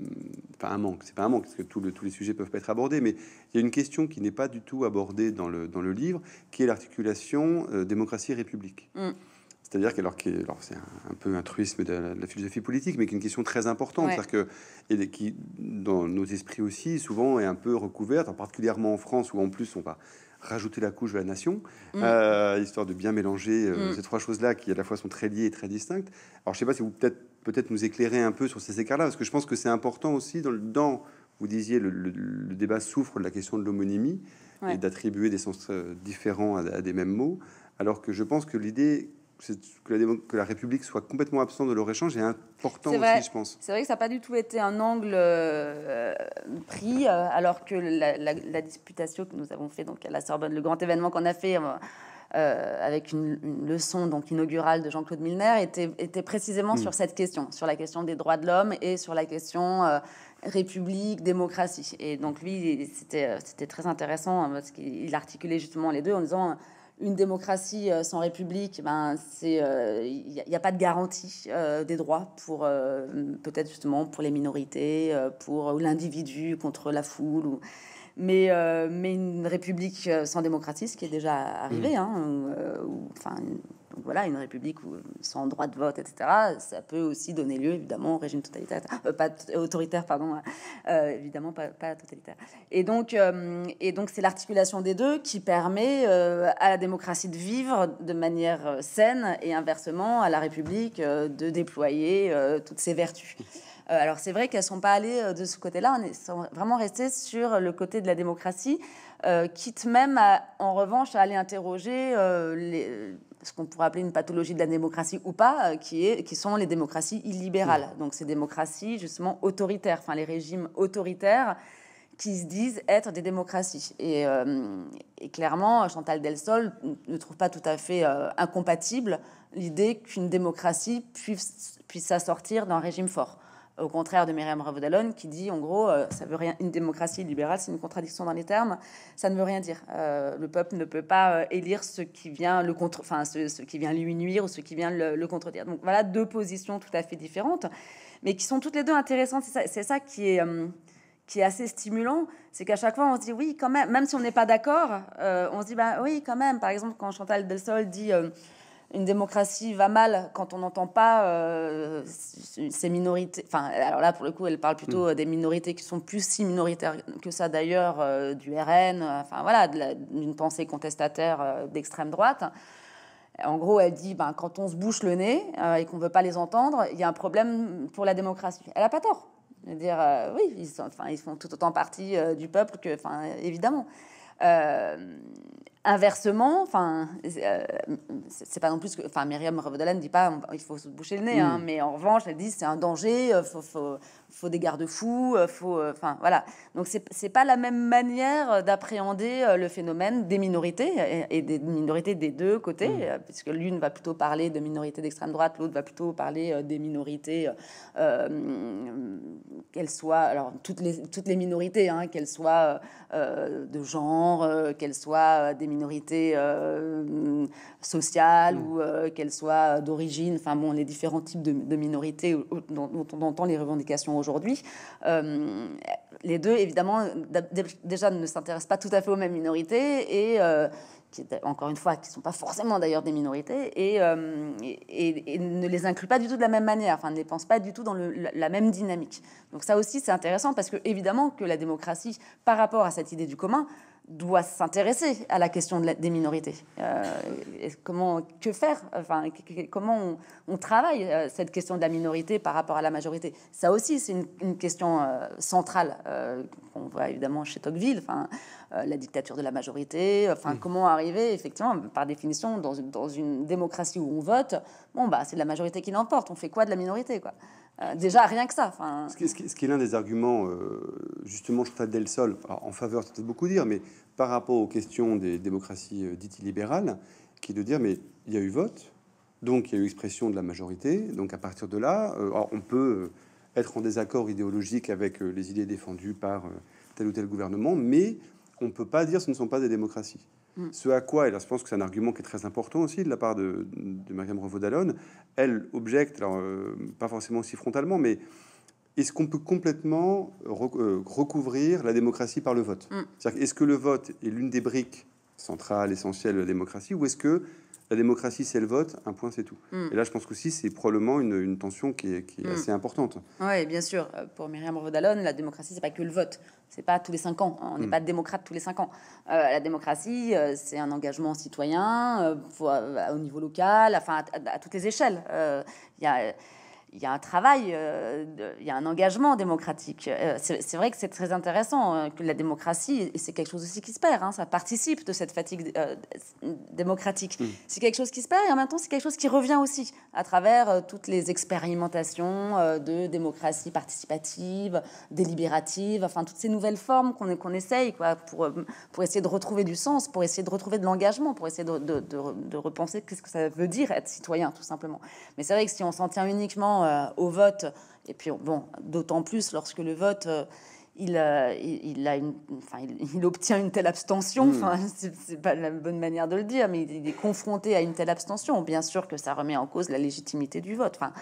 Speaker 1: enfin un manque, c'est pas un manque, parce que tous les sujets peuvent pas être abordés, mais il y a une question qui n'est pas du tout abordée dans le, livre, qui est l'articulation euh, démocratie-république. Mm. C'est-à-dire que, alors, alors c'est un peu un truisme de la, philosophie politique, mais qui est une question très importante, c'est-à-dire que, et qui, dans nos esprits aussi, souvent est un peu recouverte, particulièrement en France, où en plus on va rajouter la couche de la nation, mm. euh, histoire de bien mélanger euh, mm. ces trois choses-là qui à la fois sont très liées et très distinctes. Alors, je sais pas si vous peut-être peut-être nous éclairer un peu sur ces écarts-là, parce que je pense que c'est important aussi dans, le, dans vous disiez, le, débat souffre de la question de l'homonymie et d'attribuer des sens euh, différents à des mêmes mots, alors que je pense que l'idée que la, République soit complètement absente de leur échange est important aussi, je pense.
Speaker 2: C'est vrai que ça n'a pas du tout été un angle euh, pris, euh, alors que la, disputation que nous avons fait donc à la Sorbonne, le grand événement qu'on a fait. Euh, avec une, leçon donc inaugurale de Jean-Claude Milner était, précisément hmm. sur cette question, sur la question des droits de l'homme et sur la question République, démocratie. Et donc lui, c'était très intéressant hein, parce qu'il articulait justement les deux en disant une démocratie euh, sans république, ben c'est il euh, n'y a, pas de garantie euh, des droits pour peut-être justement pour les minorités, pour l'individu contre la foule ou mais, mais une république sans démocratie, ce qui est déjà arrivé, mm. hein, donc voilà, une république où, euh, sans droit de vote, etc., ça peut aussi donner lieu, évidemment, au régime totalitaire, euh, pas euh, autoritaire, pardon, évidemment pas, totalitaire. Et donc, et donc c'est l'articulation des deux qui permet à la démocratie de vivre de manière saine et inversement à la république de déployer toutes ses vertus. Alors c'est vrai qu'elles sont pas allées de ce côté-là, on sont vraiment resté sur le côté de la démocratie, quitte même en revanche à aller interroger les, ce qu'on pourrait appeler une pathologie de la démocratie ou pas, euh, qui, est, qui sont les démocraties illibérales. Donc ces démocraties justement autoritaires, enfin les régimes autoritaires qui se disent être des démocraties. Et, euh, clairement, Chantal Delsol ne trouve pas tout à fait euh, incompatible l'idée qu'une démocratie puisse, puisse s'assortir d'un régime fort au contraire de Myriam Ravodalon, qui dit en gros, euh, ça veut rien, une démocratie libérale, c'est une contradiction dans les termes, ça ne veut rien dire. Euh, le peuple ne peut pas euh, élire ce qui vient le contre, enfin ce, qui vient lui nuire ou ce qui vient le, contredire. Donc voilà deux positions tout à fait différentes, mais qui sont toutes les deux intéressantes. C'est ça, qui est qui est assez stimulant, c'est qu'à chaque fois on se dit oui quand même, même si on n'est pas d'accord, on se dit bah oui quand même. Par exemple quand Chantal Delsol dit une démocratie va mal quand on n'entend pas euh, ces minorités. Enfin, alors là, pour le coup, elle parle plutôt mm. euh, des minorités qui sont plus si minoritaires que ça d'ailleurs, euh, du RN, enfin voilà, d'une pensée contestataire d'extrême droite. En gros, elle dit, ben, quand on se bouche le nez et qu'on ne veut pas les entendre, il y a un problème pour la démocratie. Elle n'a pas tort. de dire, oui, ils, ils font tout autant partie du peuple que, enfin, évidemment. Inversement, enfin, euh, c'est pas non plus que, enfin, Myriam Revaudelaine ne dit pas il faut se boucher le nez, hein, mm. mais en revanche, elle dit c'est un danger, euh, faut, faut, des garde-fous, euh, faut, enfin, voilà. Donc c'est pas la même manière d'appréhender le phénomène des minorités et, des minorités des deux côtés, mm. puisque l'une va plutôt parler de minorités d'extrême droite, l'autre va plutôt parler des minorités, qu'elles soient, alors toutes les toutes les minorités, hein, qu'elles soient de genre, qu'elles soient des minorité euh, sociale mm. ou euh, qu'elle soit d'origine, enfin bon, les différents types de, minorités dont, on entend les revendications aujourd'hui. Euh, les deux, évidemment, déjà ne s'intéressent pas tout à fait aux mêmes minorités et qui, encore une fois, qui ne sont pas forcément d'ailleurs des minorités, et, et, ne les inclut pas du tout de la même manière, enfin, ne les pense pas du tout dans la, la, même dynamique. Donc ça aussi, c'est intéressant parce que évidemment que la démocratie, par rapport à cette idée du commun, doit s'intéresser à la question des minorités. Euh, comment, que faire enfin, Comment on, travaille euh, cette question de la minorité par rapport à la majorité Ça aussi, c'est une, question euh, centrale qu'on voit évidemment chez Tocqueville, enfin, la dictature de la majorité, enfin, mm. comment arriver, effectivement, par définition, dans, une démocratie où on vote, bon, bah, c'est la majorité qui l'emporte, on fait quoi de la minorité quoi euh, déjà, rien que ça. Ce
Speaker 1: qui, est l'un des arguments, euh, justement, je crois, Del Sol, en faveur, c'est beaucoup dire, mais par rapport aux questions des démocraties euh, dites illibérales, qui est de dire, mais il y a eu vote, donc il y a eu expression de la majorité, donc à partir de là, on peut être en désaccord idéologique avec les idées défendues par tel ou tel gouvernement, mais on ne peut pas dire ce ne sont pas des démocraties. Mm. Ce à quoi, et là je pense que c'est un argument qui est très important aussi de la part de, madame Mariam revaud elle objecte, alors, euh, pas forcément aussi frontalement, mais est-ce qu'on peut complètement euh, recouvrir la démocratie par le vote mm. est-ce que le vote est l'une des briques centrales essentielles de la démocratie, ou est-ce que la démocratie, c'est le vote, un point, c'est tout. Mm. Et là, je pense qu'aussi, c'est probablement une, tension qui est, mm. assez importante.
Speaker 2: Oui, bien sûr. Euh, pour Myriam Rodalone, la démocratie, c'est pas que le vote. C'est pas tous les cinq ans. On n'est mm. pas démocrate tous les cinq ans. Euh, la démocratie, euh, c'est un engagement citoyen au niveau local, enfin, à, toutes les échelles. Il y a il y a un travail, il euh, y a un engagement démocratique. Euh, c'est vrai que c'est très intéressant euh, que la démocratie, et c'est quelque chose aussi qui se perd, hein, ça participe de cette fatigue démocratique. Mmh. C'est quelque chose qui se perd et en même temps, c'est quelque chose qui revient aussi à travers toutes les expérimentations de démocratie participative, délibérative, enfin toutes ces nouvelles formes qu'on qu'on essaye quoi, pour, pour essayer de retrouver du sens, pour essayer de retrouver de l'engagement, pour essayer de, de, de repenser qu'est-ce que ça veut dire être citoyen, tout simplement. Mais c'est vrai que si on s'en tient uniquement euh, au vote. Et puis, bon, d'autant plus lorsque le vote, euh, euh, il, il, a une, il, obtient une telle abstention. Hmm. Enfin, c'est pas la bonne manière de le dire, mais il, est confronté à une telle abstention. Bien sûr que ça remet en cause la légitimité du vote. Enfin,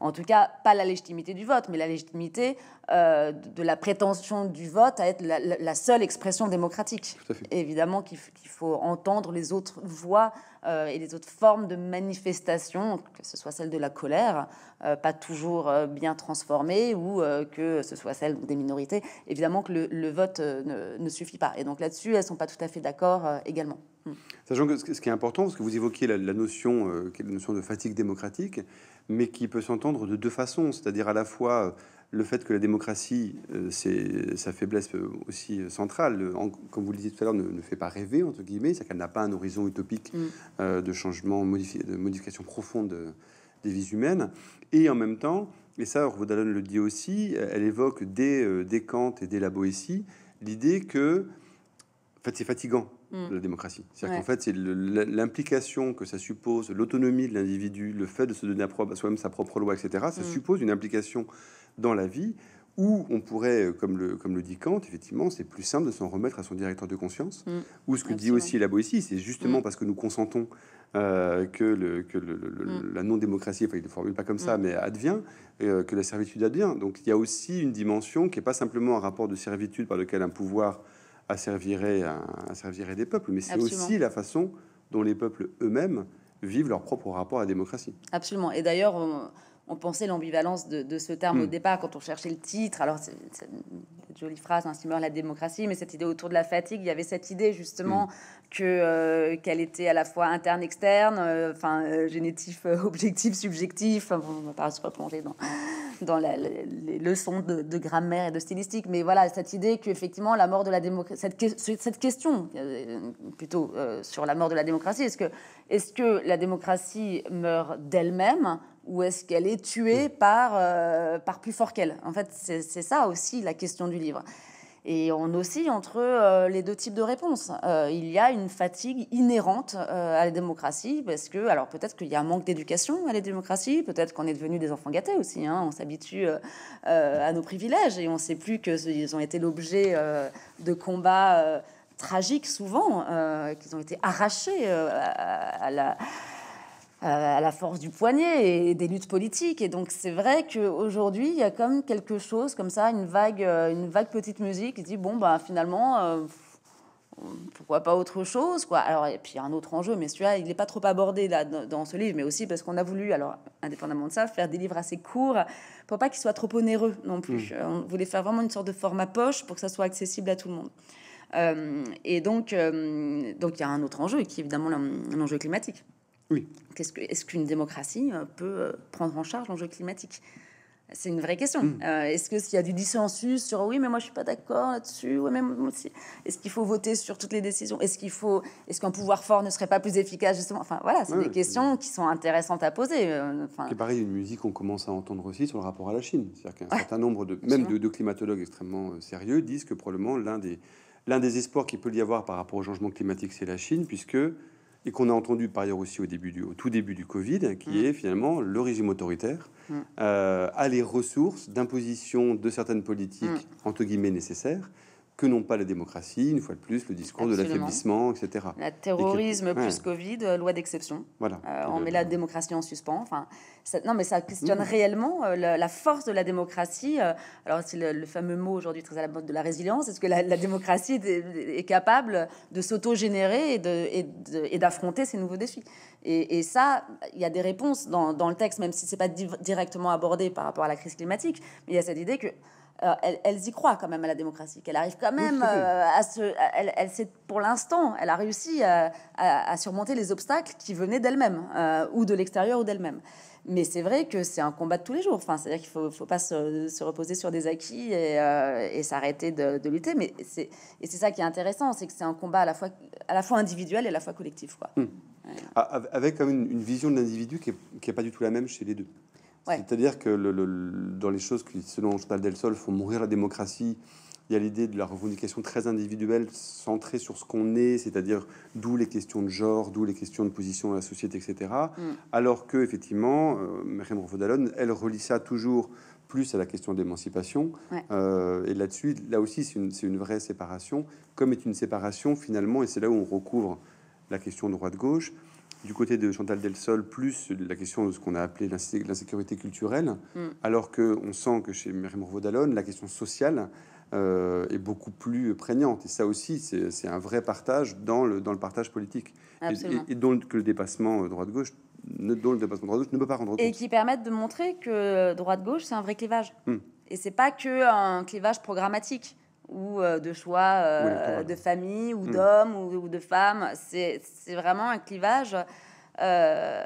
Speaker 2: en tout cas pas la légitimité du vote, mais la légitimité euh, de la prétention du vote à être la, seule expression démocratique. Évidemment qu'il faut entendre les autres voix euh, et les autres formes de manifestation, que ce soit celle de la colère, euh, pas toujours bien transformée, ou que ce soit celle des minorités. Évidemment que le, vote ne, suffit pas. Et donc là-dessus, elles ne sont pas tout à fait d'accord également.
Speaker 1: Sachant que ce qui est important, parce que vous évoquiez la, notion, la notion de fatigue démocratique, mais qui peut s'entendre de deux façons, c'est-à-dire à la fois euh, le fait que la démocratie, euh, c'est sa faiblesse euh, aussi centrale, comme vous le disiez tout à l'heure, ne, fait pas rêver, entre guillemets, c'est-à-dire qu'elle n'a pas un horizon utopique mm. de changement, de modification profonde des vies humaines, et en même temps, et ça Orvo le dit aussi, elle évoque dès, euh, et dès la Boétie, l'idée que, en fait, c'est fatigant Mm. la démocratie. C'est-à-dire qu'en fait, c'est l'implication que ça suppose, l'autonomie de l'individu, le fait de se donner à soi-même sa propre loi, etc., ça mm. suppose une implication dans la vie où on pourrait, euh, comme le, dit Kant, effectivement, c'est plus simple de s'en remettre à son directeur de conscience, mm. ou ce que dit aussi la Boétie, c'est justement parce que nous consentons euh, que, la non-démocratie, enfin, il ne formule pas comme ça, mais advient, euh, que la servitude advient. Donc il y a aussi une dimension qui n'est pas simplement un rapport de servitude par lequel un pouvoir à servirait des peuples, mais c'est aussi la façon dont les peuples eux-mêmes vivent leur propre rapport à la démocratie.
Speaker 2: Absolument. Et d'ailleurs, on, pensait l'ambivalence de, ce terme au hmm. départ quand on cherchait le titre. Alors, c'est une jolie phrase, un hein, la démocratie, mais cette idée autour de la fatigue, il y avait cette idée justement hmm. que euh, qu'elle était à la fois interne, externe, euh, enfin euh, génétif, objectif, subjectif. on va pas se replonger dans dans les leçons de, grammaire et de stylistique, mais voilà, cette idée qu'effectivement, la mort de la démocratie, cette, cette, question euh, plutôt euh, sur la mort de la démocratie, est-ce que, est que la démocratie meurt d'elle-même ou est-ce qu'elle est tuée mm. par, euh, par plus fort qu'elle En fait, c'est ça aussi la question du livre. Et on oscille entre euh, les deux types de réponses. Euh, il y a une fatigue inhérente euh, à la démocratie, parce que, alors peut-être qu'il y a un manque d'éducation à la démocratie, peut-être qu'on est devenu des enfants gâtés aussi, hein. on s'habitue à nos privilèges et on ne sait plus qu'ils ont été l'objet de combats tragiques souvent, qu'ils ont été arrachés à la euh, à la force du poignet et des luttes politiques. Et donc c'est vrai qu'aujourd'hui, il y a comme quelque chose comme ça, une vague, euh, une vague petite musique qui dit, bon, bah, finalement, euh, pourquoi pas autre chose quoi. Alors, et puis il y a un autre enjeu, mais celui-là, il n'est pas trop abordé là, dans ce livre, mais aussi parce qu'on a voulu, alors indépendamment de ça, faire des livres assez courts pour pas qu'ils soient trop onéreux non plus. Mmh. On voulait faire vraiment une sorte de format poche pour que ça soit accessible à tout le monde. et donc, donc il y a un autre enjeu qui est évidemment enjeu climatique. Oui. que Est-ce qu'une démocratie euh, peut euh, prendre en charge l'enjeu climatique c'est une vraie question. Mm. Euh, est-ce qu'il y a du dissensus sur oui, mais moi je suis pas d'accord là-dessus, ou même aussi. Est-ce qu'il faut voter sur toutes les décisions Est-ce qu'il faut Est-ce qu'un pouvoir fort ne serait pas plus efficace justement Enfin voilà, c'est des questions qui sont intéressantes à poser. Enfin...
Speaker 1: pareil, une musique qu'on commence à entendre aussi sur le rapport à la Chine. C'est-à-dire qu'un certain nombre de même de, climatologues extrêmement sérieux disent que probablement l'un des l'un des espoirs qu'il peut y avoir par rapport au changement climatique, c'est la Chine, puisque et qu'on a entendu par ailleurs aussi au, début au tout début du Covid, qui mm. est finalement le régime autoritaire mm. euh, a les ressources d'imposition de certaines politiques mm. entre guillemets nécessaires, que n'ont pas la démocratie, une fois de plus, le discours de l'affaiblissement, etc. La terrorisme plus
Speaker 2: Covid, euh, loi d'exception.
Speaker 1: Voilà. Euh, on met
Speaker 2: la démocratie en suspens. Enfin, ça, non, mais ça questionne mmh. réellement euh, la, force de la démocratie. alors, c'est le, fameux mot aujourd'hui très à la mode de la résilience. Est-ce que la, démocratie est, capable de s'auto-générer et d'affronter ces nouveaux défis et, ça, il y a des réponses dans, le texte, même si c'est pas directement abordé par rapport à la crise climatique. Mais il y a cette idée que elle elles, y croient quand même à la démocratie, qu'elle arrive quand même euh, à se. Elle, elle pour l'instant, elle a réussi à, surmonter les obstacles qui venaient d'elle-même, euh, ou de l'extérieur, ou d'elle-même. Mais c'est vrai que c'est un combat de tous les jours. Enfin, c'est-à-dire qu'il ne faut, faut, pas se, reposer sur des acquis et, euh, s'arrêter de, lutter. Mais c'est, et c'est ça qui est intéressant, c'est que c'est un combat à la fois, à la fois individuel et à la fois collectif.
Speaker 1: Hmm. Ah, avec une, une, vision de l'individu qui n'est pas du tout la même chez les deux. C'est-à-dire que dans les choses qui, selon del sol font mourir la démocratie, il y a l'idée de la revendication très individuelle, centrée sur ce qu'on est, c'est-à-dire d'où les questions de genre, d'où les questions de position dans la société, etc. Mm. Alors que, effectivement, euh, elle relie ça toujours plus à la question d'émancipation. Euh, et là-dessus, là aussi, c'est une, une, vraie séparation, comme est une séparation, finalement, et c'est là où on recouvre la question droite-gauche, du côté de Chantal Delsol, plus la question de ce qu'on a appelé l'insécurité culturelle, mm. alors qu'on sent que chez mérimour Rovodalone, la question sociale euh, est beaucoup plus prégnante. Et ça aussi, c'est un vrai partage dans le, partage politique. Et, donc que le dépassement euh, droite-gauche ne, dont le dépassement droite-gauche ne peut pas rendre compte. Et qui
Speaker 2: permettent de montrer que droite-gauche, c'est un vrai clivage. Mm. Et Et n'est pas qu'un clivage programmatique ou euh, de choix euh, de famille ou hmm. d'hommes ou, de femmes. C'est vraiment un clivage euh,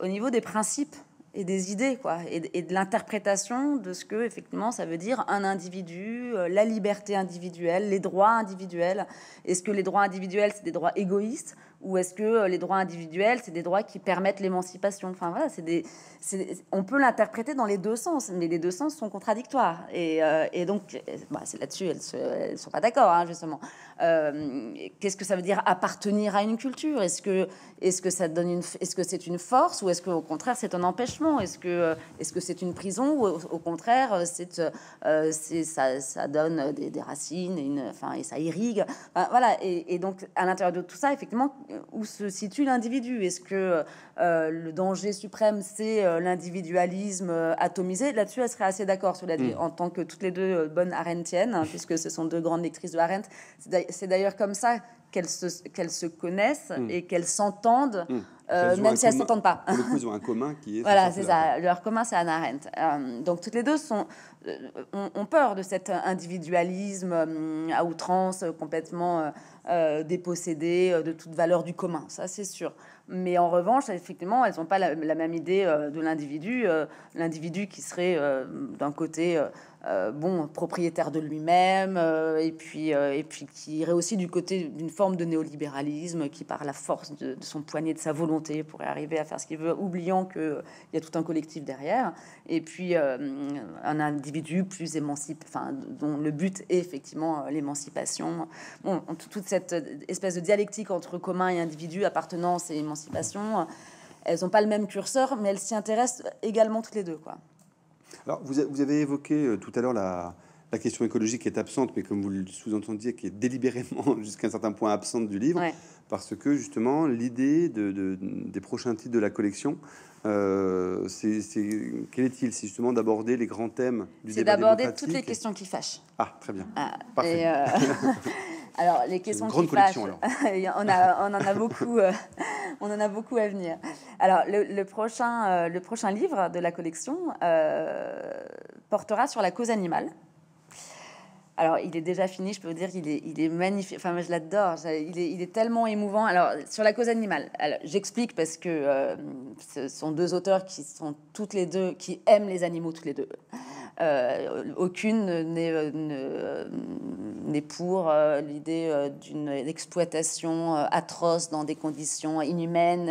Speaker 2: au niveau des principes et des idées, quoi, et, et de l'interprétation de ce que effectivement ça veut dire un individu, la liberté individuelle, les droits individuels. Est-ce que les droits individuels c'est des droits égoïstes ou est-ce que euh, les droits individuels, c'est des droits qui permettent l'émancipation Enfin voilà, c'est des, on peut l'interpréter dans les deux sens, mais les deux sens sont contradictoires. Et, euh, et donc, euh, bah, c'est là-dessus, elles ne sont pas d'accord, hein, justement. Qu'est-ce que ça veut dire appartenir à une culture Est-ce que, est -ce que ça donne une, est-ce que c'est une force ou est-ce qu'au contraire c'est un empêchement Est-ce que, est-ce que c'est une prison ou au, contraire c'est, ça, ça, donne des, racines, et une, enfin, et ça irrigue. voilà. et donc, à l'intérieur de tout ça, effectivement où se situe l'individu. Est-ce que euh, le danger suprême, c'est euh, l'individualisme euh, atomisé Là-dessus, elle serait assez d'accord, mm. en tant que toutes les deux bonnes Arendtiennes, hein, puisque ce sont deux grandes lectrices de Arendt. C'est d'ailleurs comme ça qu'elles se, se, connaissent mm. et qu'elles s'entendent,
Speaker 1: mm. même si elles ne s'entendent pas. Le coup, ils ont un commun qui est... voilà, c'est ça.
Speaker 2: Leur commun, c'est un Arendt. donc toutes les deux sont, ont, ont, peur de cet individualisme hum, à outrance, complètement euh, dépossédés euh, de toute valeur du commun, ça c'est sûr. Mais en revanche, effectivement, elles n'ont pas la, même idée euh, de l'individu, l'individu qui serait d'un côté euh, bon, propriétaire de lui-même, euh, et, puis, euh, et puis qui irait aussi du côté d'une forme de néolibéralisme qui, par la force de, son poignet, de sa volonté, pourrait arriver à faire ce qu'il veut, oubliant qu'il y a tout un collectif derrière, et puis un individu plus émancipé, enfin, dont le but est effectivement l'émancipation. Bon, toute cette espèce de dialectique entre commun et individu, appartenance et émancipation, elles n'ont pas le même curseur, mais elles s'y intéressent également toutes les deux, quoi.
Speaker 1: Alors, vous, vous avez évoqué euh, tout à l'heure la, question écologique qui est absente, mais comme vous le sous-entendiez, qui est délibérément jusqu'à un certain point absente du livre, parce que justement l'idée de, des prochains titres de la collection, euh, c'est quel est-il C'est justement d'aborder les grands thèmes du débat C'est d'aborder toutes les questions qui fâchent. Ah, très bien. Ah, Parfait.
Speaker 2: Euh, Alors, les questions une grande collection, on, en a beaucoup, euh, on en a beaucoup à venir. Alors, le, euh, prochain, livre de la collection euh, portera sur la cause animale. Alors, il est déjà fini, je peux vous dire qu'il est, il est magnifique. Enfin, je l'adore. Il est, tellement émouvant. Alors, sur la cause animale, j'explique parce que ce sont deux auteurs qui sont toutes les deux, qui aiment les animaux tous les deux. Euh, aucune n'est euh, euh, pour l'idée d'une exploitation atroce dans des conditions inhumaines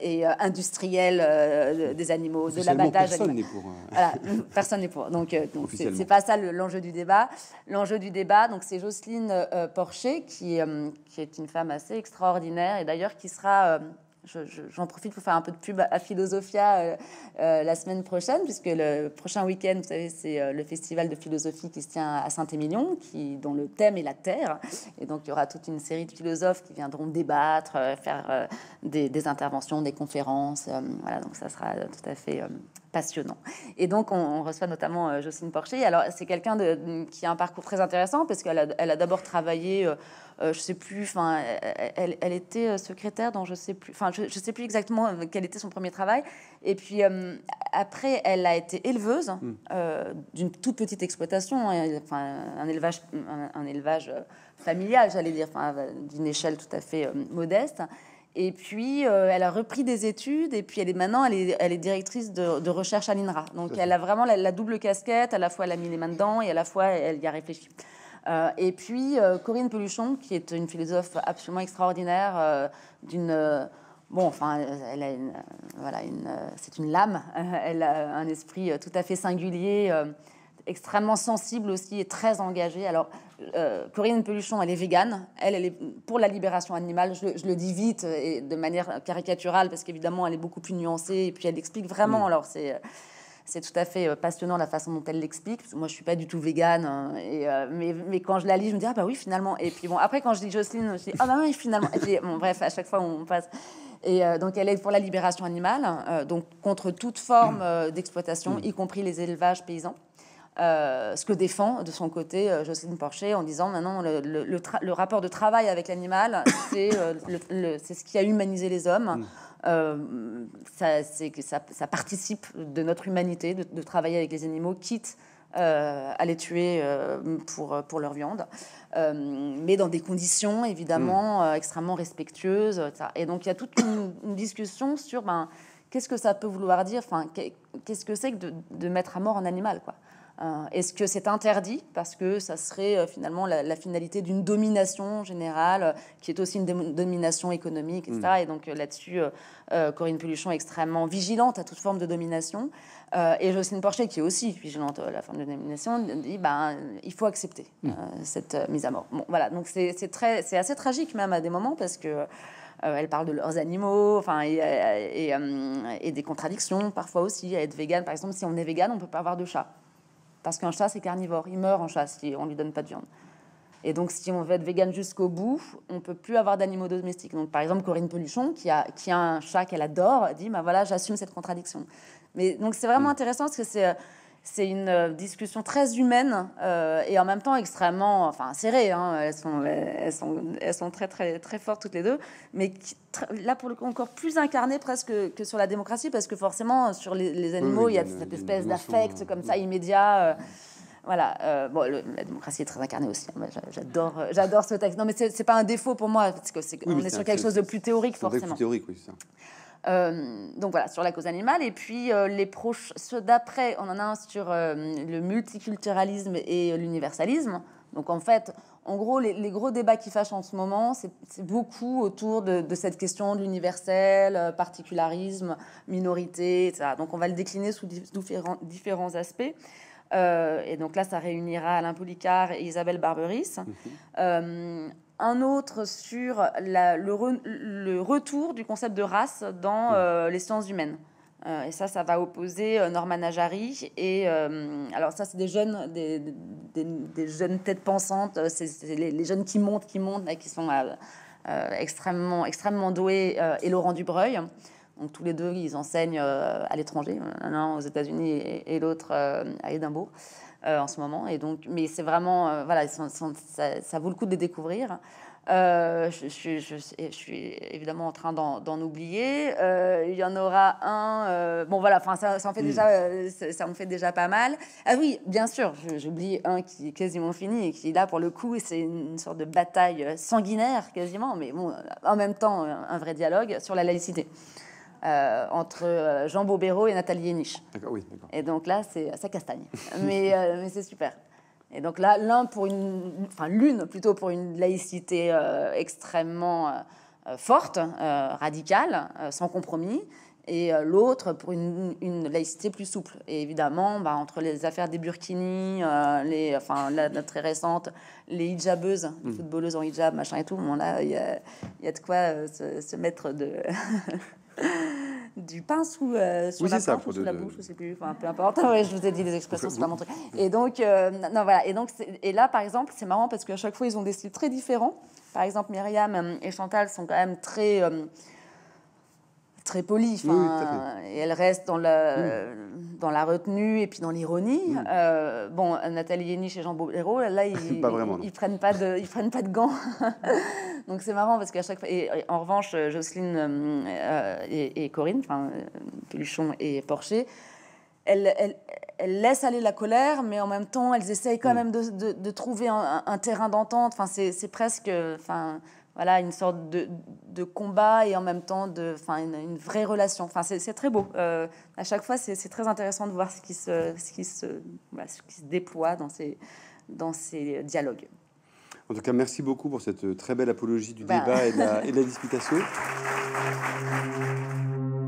Speaker 2: et industrielles des animaux, de l'abattage. Personne n'est pour. personne n'est pour. Donc, c'est pas ça l'enjeu du débat. L'enjeu du débat, donc c'est Jocelyne Porcher qui, qui, est une femme assez extraordinaire et d'ailleurs qui sera J'en je, profite pour faire un peu de pub à Philosophia euh, euh, la semaine prochaine, puisque le prochain week-end, vous savez, c'est euh, le festival de philosophie qui se tient à Saint-Émilion, qui dont le thème est la terre. Et donc, il y aura toute une série de philosophes qui viendront débattre, faire des, interventions, des conférences. voilà, donc ça sera tout à fait passionnant. Et donc, on, reçoit notamment euh, Jocelyne Porcher. Alors, c'est quelqu'un qui a un parcours très intéressant parce qu'elle a, d'abord travaillé, je euh, ne euh, je sais plus, enfin, elle, était secrétaire dans je sais plus, enfin, je, sais plus exactement quel était son premier travail. Et puis après, elle a été éleveuse mmh. d'une toute petite exploitation, hein, enfin, un élevage, un élevage familial, j'allais dire, enfin, d'une échelle tout à fait modeste. Et puis, euh, elle a repris des études et puis elle est maintenant, elle est, elle est directrice de, recherche à l'INRA. Donc, elle a vraiment la, double casquette. À la fois, elle a mis les mains dedans et à la fois, elle, y a réfléchi. Euh, et puis, euh, Corinne Peluchon, qui est une philosophe absolument extraordinaire, d'une... Bon, enfin, elle a voilà, une, c'est une lame. Elle a un esprit tout à fait singulier extrêmement sensible aussi et très engagée. Alors, Corinne euh, Peluchon, elle est végane, elle, elle est pour la libération animale, je, le dis vite et de manière caricaturale, parce qu'évidemment, elle est beaucoup plus nuancée, et puis elle explique vraiment, mm. alors c'est... Euh, c'est tout à fait euh, passionnant la façon dont elle l'explique. Moi, je suis pas du tout végane, hein, et, mais, mais, quand je la lis, je me dis ah bah oui finalement. Et puis bon, après quand je dis Jocelyne, je dis ah bah oui finalement. bref, à chaque fois on passe. Et donc elle est pour la libération animale, donc contre toute forme mm. d'exploitation, mm. y compris les élevages paysans. Euh, ce que défend de son côté euh, Jocelyne Porcher en disant maintenant le, rapport de travail avec l'animal, c'est euh, c'est ce qui a humanisé les hommes. Mm. Ça, ça, participe de notre humanité de, travailler avec les animaux, quitte à les tuer pour, pour leur viande, mais dans des conditions évidemment mm. extrêmement respectueuses. Et donc il y a toute une, discussion sur ben, qu'est-ce que ça peut vouloir dire, enfin, qu'est-ce que c'est que de, de, mettre à mort un animal, quoi. Euh, est-ce que c'est interdit parce que ça serait euh, finalement la, finalité d'une domination générale euh, qui est aussi une domination économique, etc. Mm. Et donc là-dessus, Corinne pollution est extrêmement vigilante à toute forme de domination. et Jocelyne Porcher, qui est aussi vigilante à la forme de domination, dit ben, il faut accepter mm. cette mise à mort. Bon, voilà, donc c'est très, c'est assez tragique même à des moments parce que elle parle de leurs animaux, enfin, et, et, des contradictions parfois aussi. À être végane, par exemple, si on est végane, on peut pas avoir de chat. Parce qu'un chat, c'est carnivore. Il meurt en chat si on lui donne pas de viande. Et donc, si on veut être vegan jusqu'au bout, on peut plus avoir d'animaux domestiques. Donc, par exemple, Corinne Peluchon, qui a, qui un chat qu'elle adore, dit bah voilà, j'assume cette contradiction. Mais donc, c'est vraiment hmm. intéressant parce que c'est euh, c'est une euh, discussion très humaine euh, et en même temps extrêmement enfin, serrée. Hein. Elles, sont, elles, sont, elles sont très, très, très fortes toutes les deux, mais là pour le coup, encore plus incarnée presque que sur la démocratie parce que forcément sur les, animaux il y a cette espèce d'affect euh, comme ça immédiat. voilà. bon, la démocratie est très incarnée aussi. Hein. J'adore, j'adore ce texte. Non, mais c'est pas un défaut pour moi parce que on est, sur quelque chose de plus théorique forcément. Plus théorique, oui, ça. Euh, donc voilà, sur la cause animale. Et puis euh, les proches, ceux d'après, on en a un sur euh, le multiculturalisme et l'universalisme. Donc en fait, en gros, les, gros débats qui fâchent en ce moment, c'est beaucoup autour de, cette question de l'universel, particularisme, minorité, etc. Donc on va le décliner sous différents, aspects. et donc là, ça réunira Alain Poulicard et Isabelle Barberis. Mhm un autre sur le, retour du concept de race dans hmm. euh, les sciences humaines. Euh, et ça, ça va opposer euh, Norman Ajari. Et alors, ça, c'est des jeunes, des, jeunes têtes pensantes, c'est les, jeunes qui montent, qui montent, qui sont extrêmement, extrêmement doués, et Laurent Dubreuil. Donc tous les deux, ils enseignent à l'étranger, l'un aux États-Unis et, l'autre à Édimbourg. Euh, en ce moment. Et donc, mais c'est vraiment, euh, voilà, ça, vaut le coup de les découvrir. Euh, je, suis évidemment en train d'en oublier. il y en aura un. bon, voilà, enfin, ça, ça, en fait hmm. déjà, ça, fait déjà pas mal. Ah oui, bien sûr, j'oublie un qui est quasiment fini et qui là pour le coup, c'est une sorte de bataille sanguinaire quasiment, mais en même temps, un vrai dialogue sur la laïcité. Euh, entre euh, Jean Bobéro et Nathalie Yenich. Oui, et donc là, c'est ça castagne. mais, euh, mais c'est super. Et donc là, l'un pour une, enfin l'une plutôt pour une laïcité extrêmement forte, radicale, sans compromis, et l'autre pour une, laïcité plus souple. Et évidemment, bah, entre les affaires des burkinis, les, enfin, la, très récente, les hijabeuses, les hmm. footballeuses en hijab, machin et tout, là, il y, a, de quoi se, se, mettre de. du pain sous, euh, la bouche, c'est je plus, enfin, peu importe. je vous ai dit les expressions, c'est pas mon truc. Et donc, euh, non, voilà. Et donc, et là, par exemple, c'est marrant parce qu'à chaque fois, ils ont des styles très différents. Par exemple, Myriam euh, et Chantal sont quand même très très polie. et elle reste dans la, mm. dans la retenue et puis dans l'ironie. Mm. Euh, bon, Nathalie Yenich et Jean Bobéro, là, ils, vraiment, ils, prennent pas de, ils prennent pas de gants. Donc c'est marrant parce qu'à chaque fois. Et, en revanche, Jocelyne euh, et, Corinne, enfin, Peluchon et Porcher, elles, elles, elles, laissent aller la colère, mais en même temps, elles essayent quand mm. même de, de, trouver un, terrain d'entente. Enfin, c'est presque. Enfin, voilà, une sorte de, de, combat et en même temps de, une, une, vraie relation. Enfin, c'est très beau. Euh, à chaque fois, c'est très intéressant de voir ce qui se, ce qui se, voilà, ce qui se déploie dans ces, dans ces dialogues.
Speaker 1: En tout cas, merci beaucoup pour cette euh, très belle apologie du bah. débat et de la, et de la disputation.